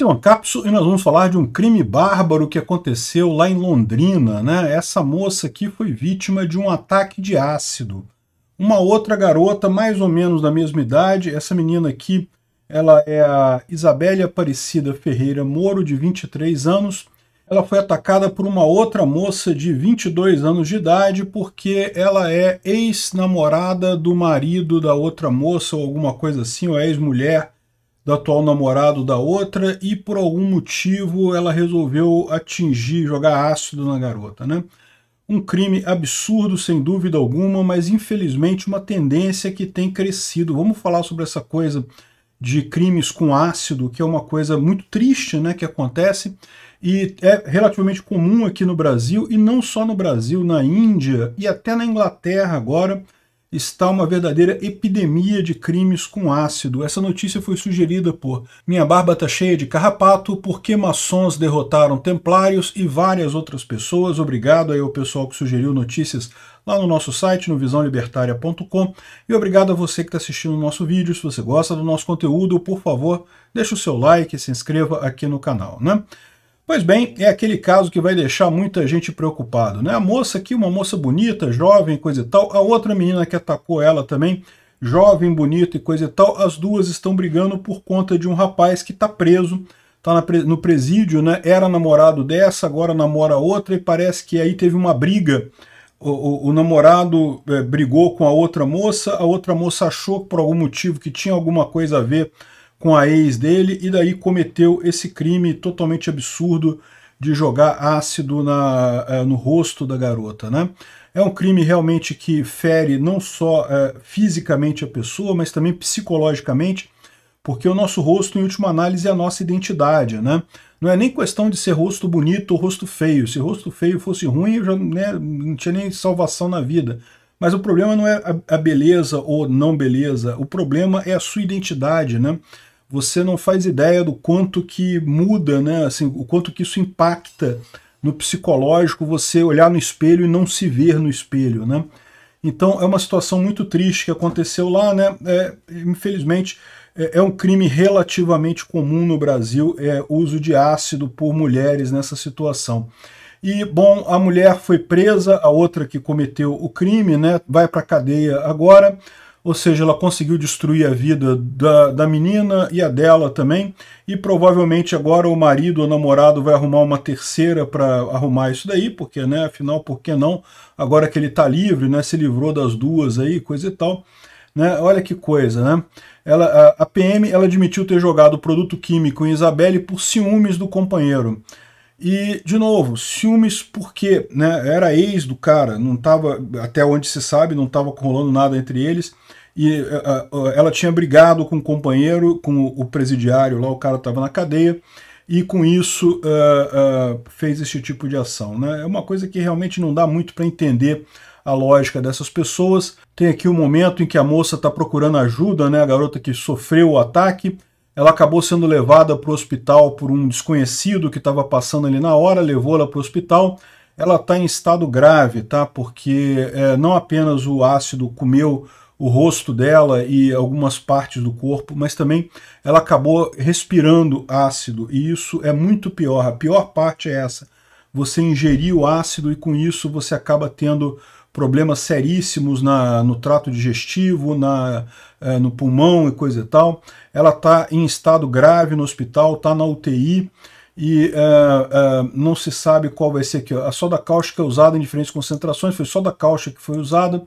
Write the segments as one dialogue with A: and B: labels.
A: Esse é e nós vamos falar de um crime bárbaro que aconteceu lá em Londrina. Né? Essa moça aqui foi vítima de um ataque de ácido. Uma outra garota, mais ou menos da mesma idade, essa menina aqui, ela é a Isabelle Aparecida Ferreira Moro, de 23 anos. Ela foi atacada por uma outra moça de 22 anos de idade porque ela é ex-namorada do marido da outra moça ou alguma coisa assim, ou é ex-mulher do atual namorado da outra e por algum motivo ela resolveu atingir, jogar ácido na garota, né? Um crime absurdo, sem dúvida alguma, mas infelizmente uma tendência que tem crescido. Vamos falar sobre essa coisa de crimes com ácido, que é uma coisa muito triste né, que acontece, e é relativamente comum aqui no Brasil, e não só no Brasil, na Índia e até na Inglaterra agora, está uma verdadeira epidemia de crimes com ácido. Essa notícia foi sugerida por Minha Barba Tá Cheia de Carrapato, porque maçons derrotaram templários e várias outras pessoas. Obrigado aí ao pessoal que sugeriu notícias lá no nosso site, no visãolibertaria.com. E obrigado a você que está assistindo o nosso vídeo. Se você gosta do nosso conteúdo, por favor, deixe o seu like e se inscreva aqui no canal. Né? Pois bem, é aquele caso que vai deixar muita gente preocupado, né? A moça aqui, uma moça bonita, jovem, coisa e tal, a outra menina que atacou ela também, jovem, bonita e coisa e tal, as duas estão brigando por conta de um rapaz que está preso, está no presídio, né? Era namorado dessa, agora namora outra e parece que aí teve uma briga. O, o, o namorado é, brigou com a outra moça, a outra moça achou por algum motivo que tinha alguma coisa a ver com a ex dele e daí cometeu esse crime totalmente absurdo de jogar ácido na, eh, no rosto da garota, né? É um crime realmente que fere não só é, fisicamente a pessoa, mas também psicologicamente, porque o nosso rosto, em última análise, é a nossa identidade, né? Não é nem questão de ser rosto bonito ou rosto feio. Se rosto feio fosse ruim, eu já né, não tinha nem salvação na vida. Mas o problema não é a beleza ou não beleza, o problema é a sua identidade, né? você não faz ideia do quanto que muda, né? Assim, o quanto que isso impacta no psicológico você olhar no espelho e não se ver no espelho, né? Então é uma situação muito triste que aconteceu lá, né? É, infelizmente é, é, um crime relativamente comum no Brasil, é uso de ácido por mulheres nessa situação. E bom, a mulher foi presa, a outra que cometeu o crime, né? Vai para cadeia agora ou seja, ela conseguiu destruir a vida da, da menina e a dela também, e provavelmente agora o marido ou namorado vai arrumar uma terceira para arrumar isso daí, porque, né, afinal, por que não? Agora que ele está livre, né, se livrou das duas aí, coisa e tal. Né? Olha que coisa, né? Ela, a, a PM ela admitiu ter jogado produto químico em Isabelle por ciúmes do companheiro. E, de novo, ciúmes porque né, era ex do cara, não estava, até onde se sabe, não estava rolando nada entre eles e eh, eh, eh, ela tinha brigado com o um companheiro, com o presidiário lá, o cara estava na cadeia, e com isso uh, uh, fez este tipo de ação. Né? É uma coisa que realmente não dá muito para entender a lógica dessas pessoas. Tem aqui o um momento em que a moça está procurando ajuda, né? a garota que sofreu o ataque, ela acabou sendo levada para o hospital por um desconhecido que estava passando ali na hora, levou ela para o hospital, ela está em estado grave, tá? porque é, não apenas o ácido comeu o rosto dela e algumas partes do corpo, mas também ela acabou respirando ácido, e isso é muito pior. A pior parte é essa. Você ingerir o ácido e com isso você acaba tendo problemas seríssimos na, no trato digestivo, na, eh, no pulmão e coisa e tal. Ela está em estado grave no hospital, está na UTI e uh, uh, não se sabe qual vai ser aqui. A soda cáustica é usada em diferentes concentrações, foi soda cáustica que foi usada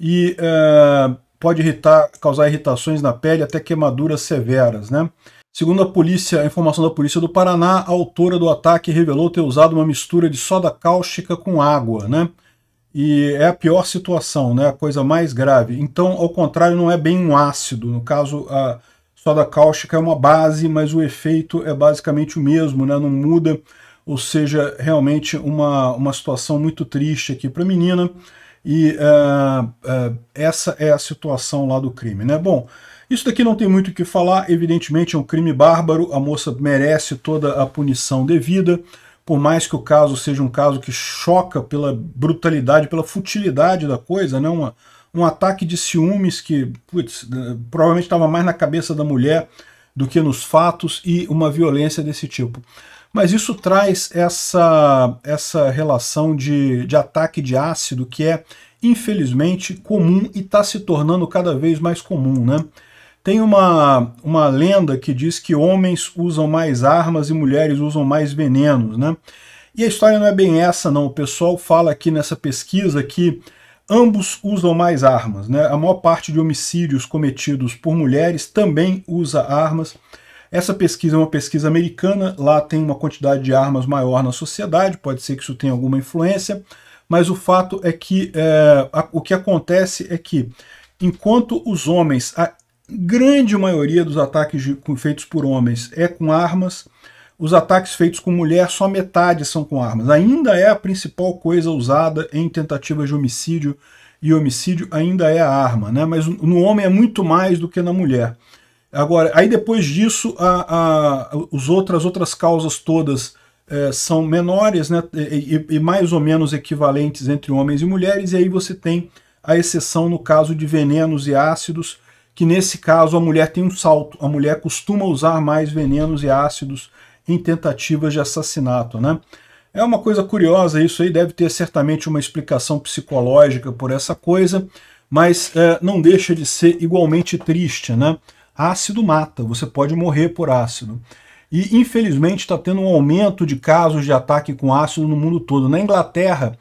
A: e uh, pode irritar, causar irritações na pele até queimaduras severas. Né? Segundo a polícia, a informação da polícia do Paraná, a autora do ataque revelou ter usado uma mistura de soda cáustica com água. Né? E é a pior situação, né? a coisa mais grave. Então, ao contrário, não é bem um ácido. No caso, a soda cáustica é uma base, mas o efeito é basicamente o mesmo, né? não muda. Ou seja, realmente uma, uma situação muito triste aqui para a menina. E uh, uh, essa é a situação lá do crime, né? Bom, isso daqui não tem muito o que falar, evidentemente é um crime bárbaro, a moça merece toda a punição devida, por mais que o caso seja um caso que choca pela brutalidade, pela futilidade da coisa, né? Uma, um ataque de ciúmes que putz, né, provavelmente estava mais na cabeça da mulher do que nos fatos e uma violência desse tipo. Mas isso traz essa, essa relação de, de ataque de ácido que é, infelizmente, comum e está se tornando cada vez mais comum. Né? Tem uma, uma lenda que diz que homens usam mais armas e mulheres usam mais venenos. Né? E a história não é bem essa, não. O pessoal fala aqui nessa pesquisa que ambos usam mais armas. Né? A maior parte de homicídios cometidos por mulheres também usa armas. Essa pesquisa é uma pesquisa americana, lá tem uma quantidade de armas maior na sociedade, pode ser que isso tenha alguma influência, mas o fato é que é, a, o que acontece é que, enquanto os homens, a grande maioria dos ataques de, feitos por homens é com armas, os ataques feitos com mulher, só metade são com armas. Ainda é a principal coisa usada em tentativas de homicídio, e homicídio ainda é a arma, né? mas no homem é muito mais do que na mulher. Agora, aí depois disso, a, a, os outras, as outras causas todas é, são menores né, e, e, mais ou menos equivalentes entre homens e mulheres, e aí você tem a exceção no caso de venenos e ácidos, que nesse caso a mulher tem um salto, a mulher costuma usar mais venenos e ácidos em tentativas de assassinato. Né? É uma coisa curiosa isso aí, deve ter certamente uma explicação psicológica por essa coisa, mas é, não deixa de ser igualmente triste, né? ácido mata, você pode morrer por ácido. E, infelizmente, está tendo um aumento de casos de ataque com ácido no mundo todo. Na Inglaterra,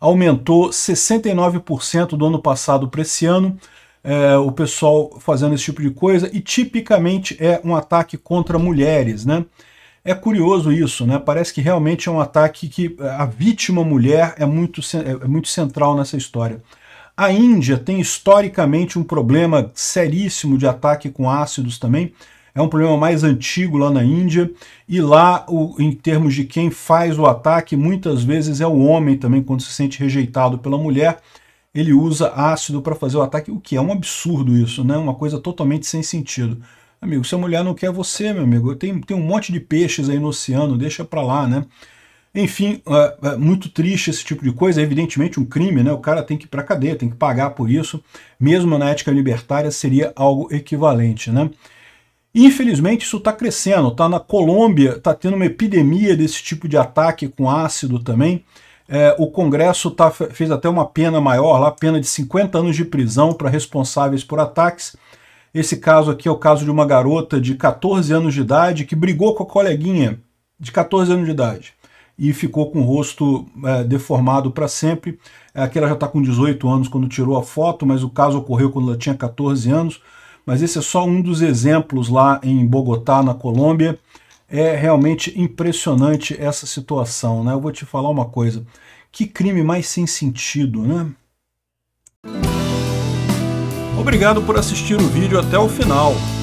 A: aumentou 69% do ano passado para esse ano, é, o pessoal fazendo esse tipo de coisa, e tipicamente é um ataque contra mulheres, né? É curioso isso, né? Parece que realmente é um ataque que a vítima mulher é muito, é muito central nessa história. A Índia tem historicamente um problema seríssimo de ataque com ácidos também. É um problema mais antigo lá na Índia. E lá, o, em termos de quem faz o ataque, muitas vezes é o homem também, quando se sente rejeitado pela mulher. Ele usa ácido para fazer o ataque, o que é um absurdo isso, né? Uma coisa totalmente sem sentido. Amigo, se a mulher não quer você, meu amigo, tem, tem um monte de peixes aí no oceano, deixa para lá, né? Enfim, é, é muito triste esse tipo de coisa, é evidentemente um crime, né? o cara tem que ir para cadeia, tem que pagar por isso, mesmo na ética libertária seria algo equivalente. Né? Infelizmente isso está crescendo, está na Colômbia, está tendo uma epidemia desse tipo de ataque com ácido também, é, o Congresso tá, fez até uma pena maior, lá, pena de 50 anos de prisão para responsáveis por ataques. Esse caso aqui é o caso de uma garota de 14 anos de idade que brigou com a coleguinha de 14 anos de idade e ficou com o rosto é, deformado para sempre. Aqui ela já está com 18 anos quando tirou a foto, mas o caso ocorreu quando ela tinha 14 anos. Mas esse é só um dos exemplos lá em Bogotá, na Colômbia. É realmente impressionante essa situação, né? Eu vou te falar uma coisa. Que crime mais sem sentido, né? Obrigado por assistir o vídeo até o final.